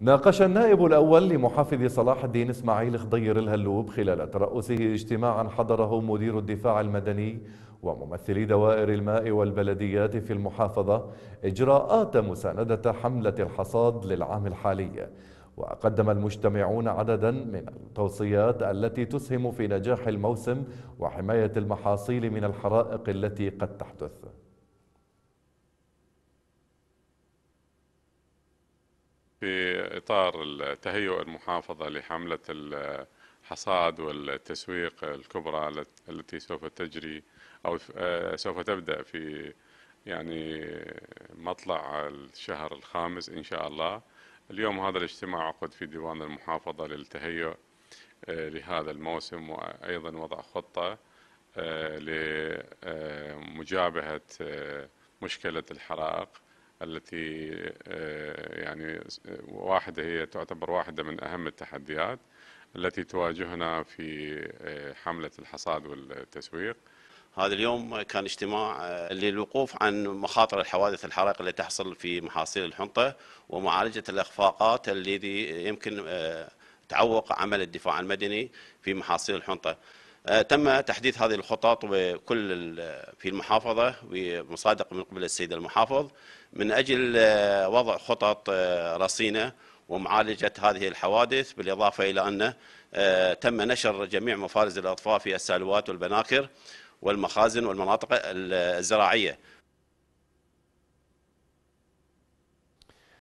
ناقش النائب الأول لمحافظ صلاح الدين إسماعيل خضير الهلوب خلال ترأسه اجتماعا حضره مدير الدفاع المدني وممثلي دوائر الماء والبلديات في المحافظة إجراءات مساندة حملة الحصاد للعام الحالي وقدم المجتمعون عددا من التوصيات التي تسهم في نجاح الموسم وحماية المحاصيل من الحرائق التي قد تحدث إطار تهيئ المحافظة لحملة الحصاد والتسويق الكبرى التي سوف تجري أو آه، سوف تبدأ في يعني مطلع الشهر الخامس إن شاء الله اليوم هذا الاجتماع عقد في ديوان المحافظة للتهيؤ آه، لهذا الموسم وأيضا وضع خطة آه، لمجابهة مشكلة الحرائق التي يعني واحدة هي تعتبر واحدة من أهم التحديات التي تواجهنا في آه، حملة الحصاد والتسويق هذا اليوم كان اجتماع آه، للوقوف عن مخاطر الحوادث الحرائق اللي تحصل في محاصيل الحنطة ومعالجة الإخفاقات التي يمكن آه، تعوق عمل الدفاع المدني في محاصيل الحنطة آه، تم تحديث هذه الخطط وكل في المحافظة بمصادقة من قبل السيد المحافظ من أجل آه، وضع خطط آه، رصينة ومعالجة هذه الحوادث بالإضافة إلى أنه تم نشر جميع مفارز الأطفاء في السالوات والبناكر والمخازن والمناطق الزراعية